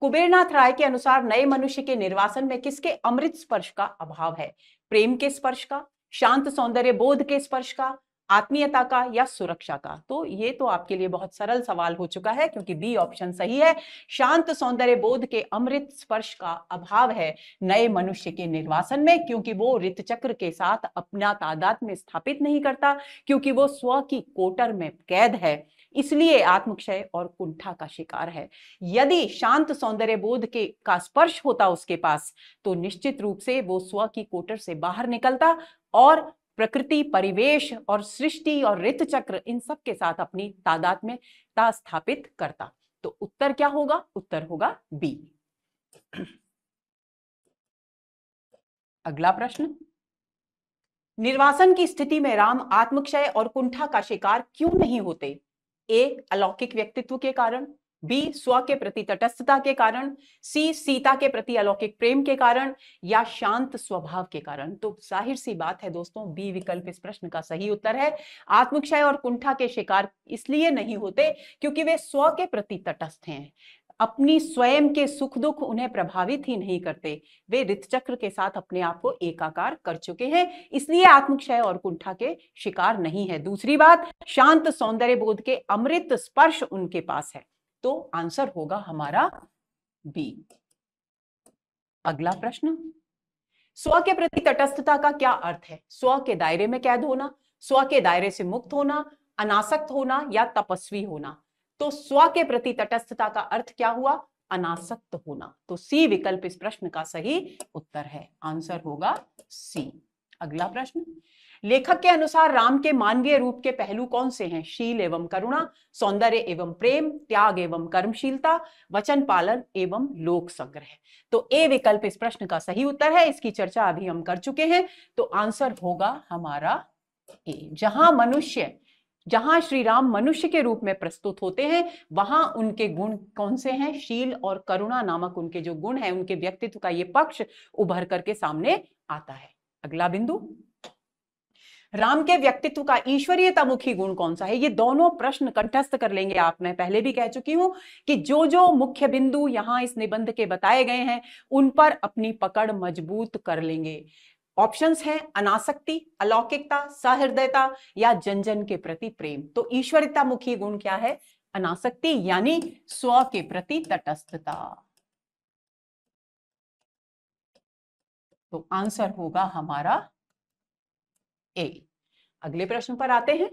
Speaker 1: कुबेरनाथ राय के अनुसार नए मनुष्य के निर्वासन में किसके अमृत स्पर्श का अभाव है प्रेम के स्पर्श का शांत सौंदर्य बोध के स्पर्श का आत्मीयता का या सुरक्षा का तो ये तो आपके लिए बहुत सरल सवाल हो चुका है क्योंकि बी ऑप्शन सही है शांत सौंदर्य बोध के अमृत स्पर्श का अभाव है नए मनुष्य के निर्वासन में क्योंकि वो रित चक्र के साथ अपना तादाद में स्थापित नहीं करता क्योंकि वो स्व की कोटर में कैद है इसलिए आत्मक्षय और कुंठा का शिकार है यदि शांत सौंदर्य बोध के का स्पर्श होता उसके पास तो निश्चित रूप से वो स्व की कोटर से बाहर निकलता और प्रकृति परिवेश और सृष्टि और ऋत चक्र इन सब के साथ अपनी तादाद में ता स्थापित करता तो उत्तर क्या होगा उत्तर होगा बी अगला प्रश्न निर्वासन की स्थिति में राम आत्मक्षय और कुंठा का शिकार क्यों नहीं होते ए अलौकिक व्यक्तित्व के कारण बी स्व के प्रति तटस्थता के कारण सी सीता के प्रति अलौकिक प्रेम के कारण या शांत स्वभाव के कारण तो जाहिर सी बात है दोस्तों बी विकल्प इस प्रश्न का सही उत्तर है आत्मक्षय और कुंठा के शिकार इसलिए नहीं होते क्योंकि वे स्व के प्रति तटस्थ हैं अपनी स्वयं के सुख दुख उन्हें प्रभावित ही नहीं करते वे ऋतचक्र के साथ अपने आप को एकाकार कर चुके हैं इसलिए आत्मक्षय और कुंठा के शिकार नहीं है दूसरी बात शांत सौंदर्य बोध के अमृत स्पर्श उनके पास है तो आंसर होगा हमारा बी अगला प्रश्न स्व के प्रति तटस्थता का क्या अर्थ है स्व के दायरे में कैद होना स्व के दायरे से मुक्त होना अनासक्त होना या तपस्वी होना तो स्व के प्रति तटस्थता का अर्थ क्या हुआ अनासक्त होना तो सी विकल्प इस प्रश्न का सही उत्तर है आंसर होगा सी अगला प्रश्न लेखक के अनुसार राम के मानवीय रूप के पहलू कौन से हैं शील एवं करुणा सौंदर्य एवं प्रेम त्याग एवं कर्मशीलता वचन पालन एवं लोक संग्रह तो ए विकल्प इस प्रश्न का सही उत्तर है इसकी चर्चा अभी हम कर चुके हैं तो आंसर होगा हमारा ए जहां मनुष्य जहां श्री राम मनुष्य के रूप में प्रस्तुत होते हैं वहां उनके गुण कौन से हैं शील और करुणा नामक उनके जो गुण है उनके व्यक्तित्व का ये पक्ष उभर करके सामने आता है अगला बिंदु राम के व्यक्तित्व का ईश्वरीयता मुखी गुण कौन सा है ये दोनों प्रश्न कंठस्थ कर लेंगे आप मैं पहले भी कह चुकी हूं कि जो जो मुख्य बिंदु यहां इस निबंध के बताए गए हैं उन पर अपनी पकड़ मजबूत कर लेंगे ऑप्शंस हैं अनासक्ति अलौकिकता सहृदयता या जन जन के प्रति प्रेम तो ईश्वरीयता मुखी गुण क्या है अनासक्ति यानी स्व के प्रति तटस्थता तो आंसर होगा हमारा ए अगले प्रश्न पर आते हैं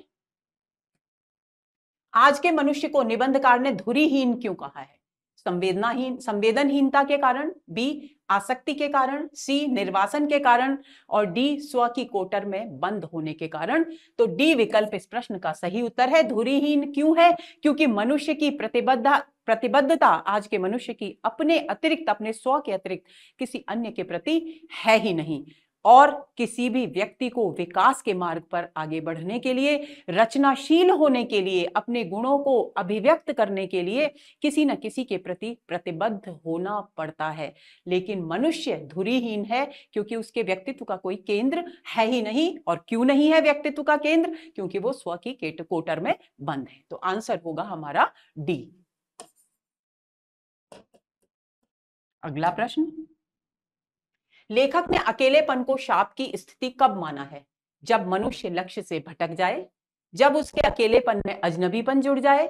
Speaker 1: आज के मनुष्य को निबंधकार ने धुरीहीन क्यों कहा है संवेदनाहीन संवेदनहीनता के कारण बी आसक्ति के कारण सी निर्वासन के कारण और डी स्व की कोटर में बंद होने के कारण तो डी विकल्प इस प्रश्न का सही उत्तर है धुरीहीन क्यों है क्योंकि मनुष्य की प्रतिबद्ध प्रतिबद्धता आज के मनुष्य की अपने अतिरिक्त अपने स्व के अतिरिक्त किसी अन्य के प्रति है ही नहीं और किसी भी व्यक्ति को विकास के मार्ग पर आगे बढ़ने के लिए रचनाशील होने के लिए अपने गुणों को अभिव्यक्त करने के लिए किसी न किसी के प्रति प्रतिबद्ध होना पड़ता है लेकिन मनुष्य धुरीहीन है क्योंकि उसके व्यक्तित्व का कोई केंद्र है ही नहीं और क्यों नहीं है व्यक्तित्व का केंद्र क्योंकि वो स्व की कोटर में बंद है तो आंसर होगा हमारा डी अगला प्रश्न लेखक ने अकेलेपन को शाप की स्थिति कब माना है जब मनुष्य लक्ष्य से भटक जाए जब उसके अकेलेपन में अजनबीपन जुड़ जाए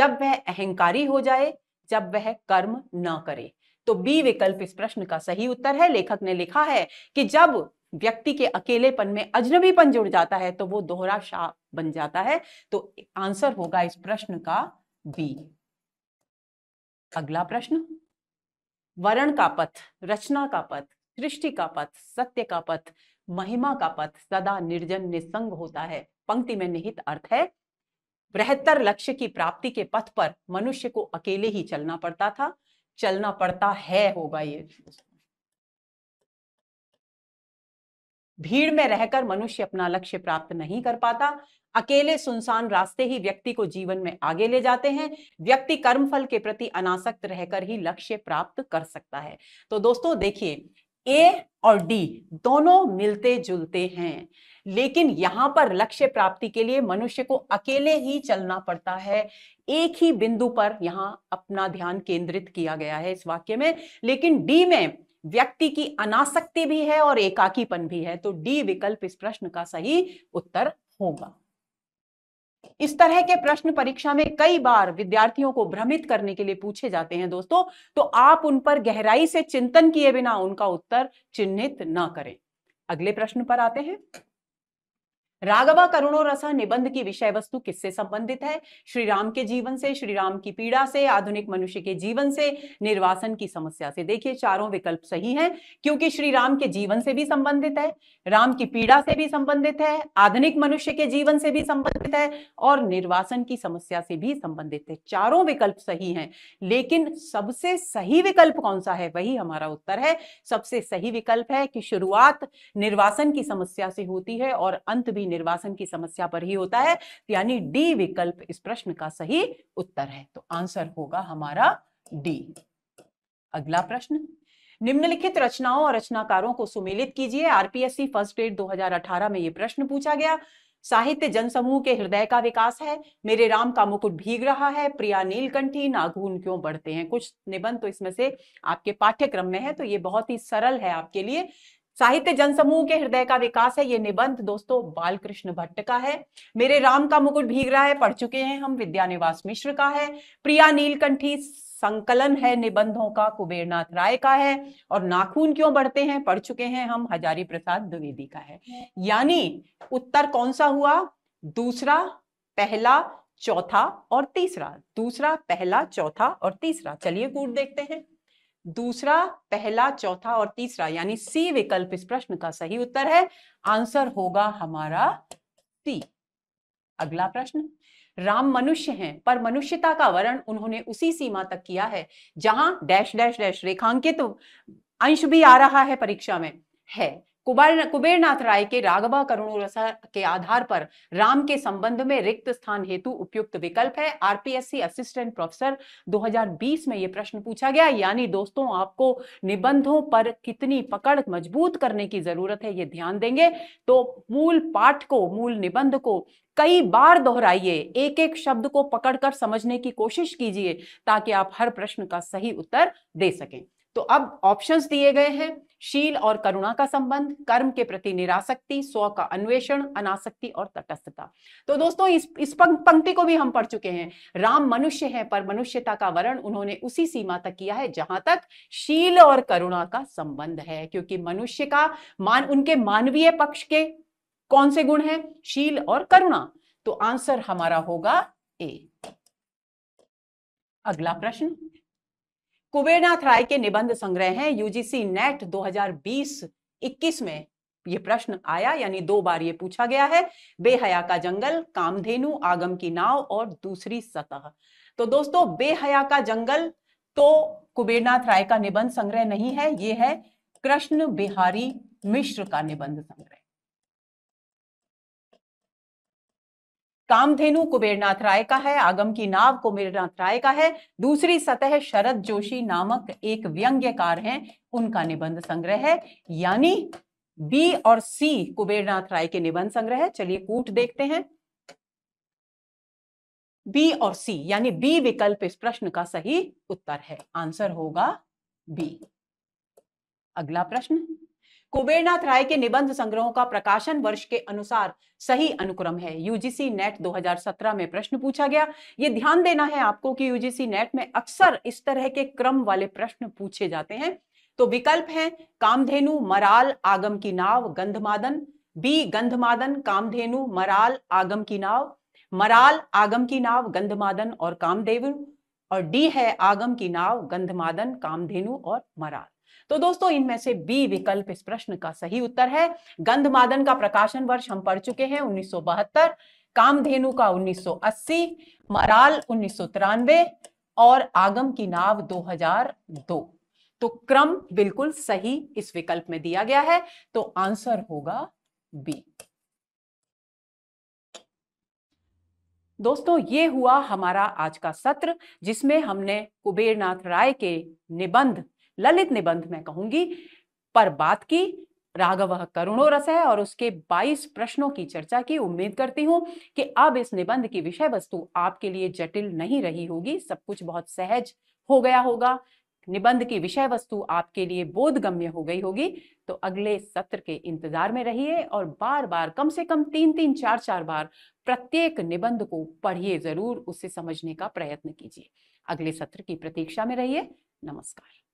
Speaker 1: जब वह अहंकारी हो जाए जब वह कर्म न करे तो बी विकल्प इस प्रश्न का सही उत्तर है लेखक ने लिखा है कि जब व्यक्ति के अकेलेपन में अजनबीपन जुड़ जाता है तो वो दोहरा शाप बन जाता है तो आंसर होगा इस प्रश्न का बी अगला प्रश्न वरण का पथ रचना का पथ सृष्टि का पथ सत्य का पथ महिमा का पथ सदा निर्जन निसंग होता है पंक्ति में निहित अर्थ है बृहत्तर लक्ष्य की प्राप्ति के पथ पर मनुष्य को अकेले ही चलना पड़ता था चलना पड़ता है होगा ये भीड़ में रहकर मनुष्य अपना लक्ष्य प्राप्त नहीं कर पाता अकेले सुनसान रास्ते ही व्यक्ति को जीवन में आगे ले जाते हैं व्यक्ति कर्मफल के प्रति अनासक्त रहकर ही लक्ष्य प्राप्त कर सकता है तो दोस्तों देखिए ए और डी दोनों मिलते जुलते हैं लेकिन यहाँ पर लक्ष्य प्राप्ति के लिए मनुष्य को अकेले ही चलना पड़ता है एक ही बिंदु पर यहाँ अपना ध्यान केंद्रित किया गया है इस वाक्य में लेकिन डी में व्यक्ति की अनासक्ति भी है और एकाकीपन भी है तो डी विकल्प इस प्रश्न का सही उत्तर होगा इस तरह के प्रश्न परीक्षा में कई बार विद्यार्थियों को भ्रमित करने के लिए पूछे जाते हैं दोस्तों तो आप उन पर गहराई से चिंतन किए बिना उनका उत्तर चिन्हित ना करें अगले प्रश्न पर आते हैं राघवा करुणो रसा निबंध की विषय वस्तु किससे संबंधित है श्री राम के जीवन से श्री राम की पीड़ा से आधुनिक मनुष्य के जीवन से निर्वासन की समस्या से देखिए चारों विकल्प सही हैं क्योंकि श्री राम के जीवन से भी संबंधित है राम की पीड़ा से भी संबंधित है आधुनिक मनुष्य के जीवन से भी संबंधित है और निर्वासन की समस्या से भी संबंधित है चारों विकल्प सही है लेकिन सबसे सही विकल्प कौन सा है वही हमारा उत्तर है सबसे सही विकल्प है कि शुरुआत निर्वासन की समस्या से होती है और अंत भी निर्वासन की समस्या पर ही होता है यानी डी विकल्प इस प्रश्न का सही उत्तर है तो आंसर होगा हमारा डी अगला प्रश्न निम्नलिखित रचनाओं और रचनाकारों को सुमेलित कीजिए आरपीएससी फर्स्ट ग्रेड 2018 में ये प्रश्न पूछा गया साहित्य जनसमूह के हृदय का विकास है मेरे राम का मुकुट भीग रहा है प्रिया नीलकंठी नागून क्यों बढ़ते हैं कुछ निबंध तो इसमें से आपके पाठ्यक्रम में है तो ये बहुत ही सरल है आपके लिए साहित्य जनसमूह के हृदय का विकास है ये निबंध दोस्तों बालकृष्ण भट्ट का है मेरे राम का मुकुट भीग रहा है पढ़ चुके हैं हम विद्यानिवास मिश्र का है प्रिया नीलकंठी संकलन है निबंधों का कुबेरनाथ राय का है और नाखून क्यों बढ़ते हैं पढ़ चुके हैं हम हजारी प्रसाद द्विवेदी का है यानी उत्तर कौन सा हुआ दूसरा पहला चौथा और तीसरा दूसरा पहला चौथा और तीसरा चलिए कूट देखते हैं दूसरा पहला चौथा और तीसरा यानी सी विकल्प इस प्रश्न का सही उत्तर है आंसर होगा हमारा सी अगला प्रश्न राम मनुष्य हैं पर मनुष्यता का वर्ण उन्होंने उसी सीमा तक किया है जहां डैश डैश डैश रेखांकित अंश भी आ रहा है परीक्षा में है कुबेर कुबेरनाथ राय के राघवा करुण के आधार पर राम के संबंध में रिक्त स्थान हेतु उपयुक्त विकल्प है आरपीएससी असिस्टेंट प्रोफेसर 2020 में यह प्रश्न पूछा गया यानी दोस्तों आपको निबंधों पर कितनी पकड़ मजबूत करने की जरूरत है ये ध्यान देंगे तो मूल पाठ को मूल निबंध को कई बार दोहराइए एक एक शब्द को पकड़कर समझने की कोशिश कीजिए ताकि आप हर प्रश्न का सही उत्तर दे सकें तो अब ऑप्शंस दिए गए हैं शील और करुणा का संबंध कर्म के प्रति निरासक्ति स्व का अन्वेषण अनासक्ति और तटस्थता तो दोस्तों इस इस पंक्ति को भी हम पढ़ चुके हैं राम मनुष्य है पर मनुष्यता का वर्ण उन्होंने उसी सीमा तक किया है जहां तक शील और करुणा का संबंध है क्योंकि मनुष्य का मान उनके मानवीय पक्ष के कौन से गुण हैं शील और करुणा तो आंसर हमारा होगा ए अगला प्रश्न कुबेरनाथ राय के निबंध संग्रह हैं यूजीसी नेट 2020-21 में ये प्रश्न आया यानी दो बार ये पूछा गया है बेहया का जंगल कामधेनु आगम की नाव और दूसरी सतह तो दोस्तों बेहया का जंगल तो कुबेरनाथ राय का निबंध संग्रह नहीं है ये है कृष्ण बिहारी मिश्र का निबंध संग्रह कामधेनु कुबेरनाथ राय का है आगम की नाव कुबेरनाथ राय का है दूसरी सतह शरद जोशी नामक एक व्यंग्यकार हैं उनका निबंध संग्रह है यानी बी और सी कुबेरनाथ राय के निबंध संग्रह है चलिए कूट देखते हैं बी और सी यानी बी विकल्प इस प्रश्न का सही उत्तर है आंसर होगा बी अगला प्रश्न कुबेरनाथ राय के निबंध संग्रहों का प्रकाशन वर्ष के अनुसार सही अनुक्रम है यूजीसी नेट 2017 में प्रश्न पूछा गया ये ध्यान देना है आपको कि यूजीसी नेट में अक्सर इस तरह के क्रम वाले प्रश्न पूछे जाते हैं तो विकल्प हैं कामधेनु मराल आगम की नाव गंधमादन बी गंधमादन कामधेनु मराल आगम की नाव मराल आगम की नाव गंधमादन और कामदेव और डी है आगम की नाव गंधमादन कामधेनु और मराल तो दोस्तों इनमें से बी विकल्प इस प्रश्न का सही उत्तर है गंधमादन का प्रकाशन वर्ष हम पढ़ चुके हैं उन्नीस कामधेनु का 1980 मराल उन्नीस और आगम की नाव 2002 तो क्रम बिल्कुल सही इस विकल्प में दिया गया है तो आंसर होगा बी दोस्तों ये हुआ हमारा आज का सत्र जिसमें हमने कुबेरनाथ राय के निबंध ललित निबंध मैं कहूंगी पर बात की राघव करुणों रस है और उसके 22 प्रश्नों की चर्चा की उम्मीद करती हूँ कि अब इस निबंध की विषय वस्तु आपके लिए जटिल नहीं रही होगी सब कुछ बहुत सहज हो गया होगा निबंध की विषय वस्तु आपके लिए बोधगम्य हो गई होगी तो अगले सत्र के इंतजार में रहिए और बार बार कम से कम तीन तीन चार चार बार प्रत्येक निबंध को पढ़िए जरूर उसे समझने का प्रयत्न कीजिए अगले सत्र की प्रतीक्षा में रहिए नमस्कार